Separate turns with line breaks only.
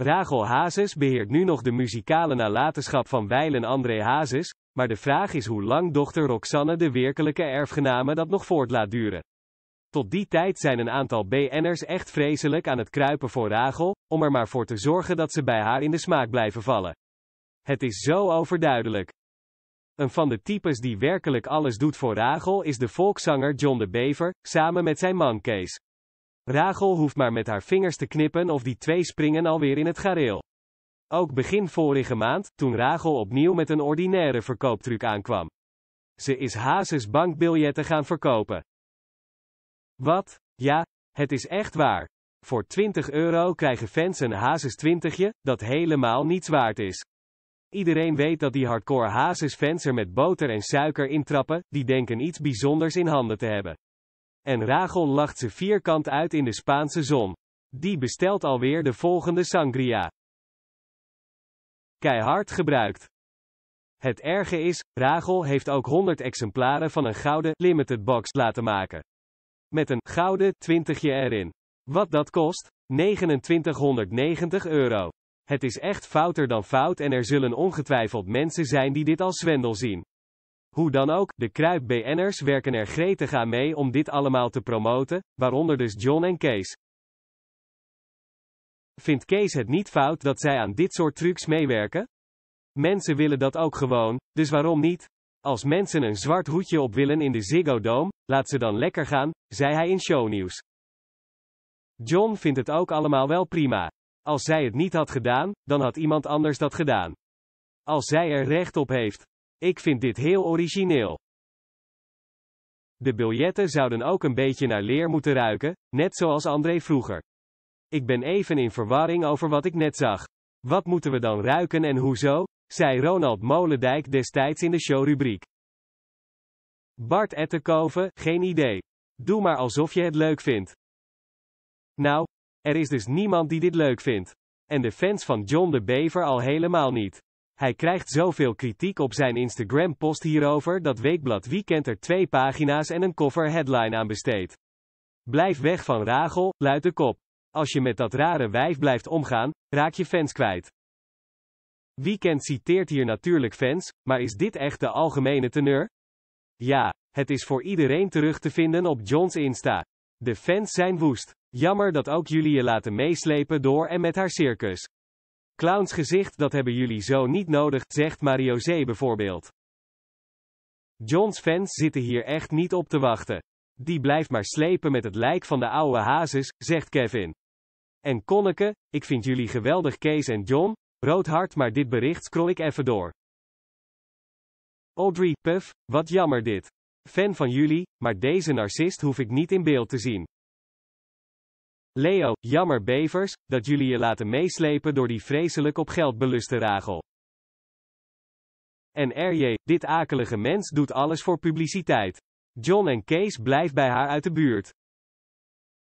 Ragel Hazes beheert nu nog de muzikale nalatenschap van Wijlen André Hazes, maar de vraag is hoe lang dochter Roxanne de werkelijke erfgename dat nog voort laat duren. Tot die tijd zijn een aantal BN'ers echt vreselijk aan het kruipen voor Ragel, om er maar voor te zorgen dat ze bij haar in de smaak blijven vallen. Het is zo overduidelijk. Een van de types die werkelijk alles doet voor Ragel is de volkszanger John de Bever, samen met zijn man Kees. Rachel hoeft maar met haar vingers te knippen of die twee springen alweer in het gareel. Ook begin vorige maand, toen Rachel opnieuw met een ordinaire verkooptruc aankwam. Ze is Hazes bankbiljetten gaan verkopen. Wat? Ja, het is echt waar. Voor 20 euro krijgen fans een Hazes 20je, dat helemaal niets waard is. Iedereen weet dat die hardcore Hazes fans er met boter en suiker intrappen, die denken iets bijzonders in handen te hebben. En Rachel lacht ze vierkant uit in de Spaanse zon. Die bestelt alweer de volgende sangria. Keihard gebruikt. Het erge is, Rachel heeft ook 100 exemplaren van een gouden limited box laten maken. Met een gouden 20 erin. Wat dat kost? 2990 euro. Het is echt fouter dan fout en er zullen ongetwijfeld mensen zijn die dit als zwendel zien. Hoe dan ook, de kruip-BN'ers werken er gretig aan mee om dit allemaal te promoten, waaronder dus John en Kees. Vindt Kees het niet fout dat zij aan dit soort trucs meewerken? Mensen willen dat ook gewoon, dus waarom niet? Als mensen een zwart hoedje op willen in de Ziggo Dome, laat ze dan lekker gaan, zei hij in shownieuws. John vindt het ook allemaal wel prima. Als zij het niet had gedaan, dan had iemand anders dat gedaan. Als zij er recht op heeft. Ik vind dit heel origineel. De biljetten zouden ook een beetje naar leer moeten ruiken, net zoals André vroeger. Ik ben even in verwarring over wat ik net zag. Wat moeten we dan ruiken en hoezo? zei Ronald Molendijk destijds in de showrubriek. Bart Ettenkoven, geen idee. Doe maar alsof je het leuk vindt. Nou, er is dus niemand die dit leuk vindt. En de fans van John de Bever al helemaal niet. Hij krijgt zoveel kritiek op zijn Instagram-post hierover dat Weekblad Weekend er twee pagina's en een cover-headline aan besteedt. Blijf weg van Rachel, luidt de kop. Als je met dat rare wijf blijft omgaan, raak je fans kwijt. Weekend citeert hier natuurlijk fans, maar is dit echt de algemene teneur? Ja, het is voor iedereen terug te vinden op John's Insta. De fans zijn woest. Jammer dat ook jullie je laten meeslepen door en met haar circus gezicht dat hebben jullie zo niet nodig, zegt Mario Zee bijvoorbeeld. Johns fans zitten hier echt niet op te wachten. Die blijft maar slepen met het lijk van de oude hazes, zegt Kevin. En Konneke, ik vind jullie geweldig Kees en John, rood maar dit bericht scroll ik even door. Audrey, Puff, wat jammer dit. Fan van jullie, maar deze narcist hoef ik niet in beeld te zien. Leo, jammer bevers, dat jullie je laten meeslepen door die vreselijk op geld beluste ragel. En RJ, dit akelige mens doet alles voor publiciteit. John en Kees blijft bij haar uit de buurt.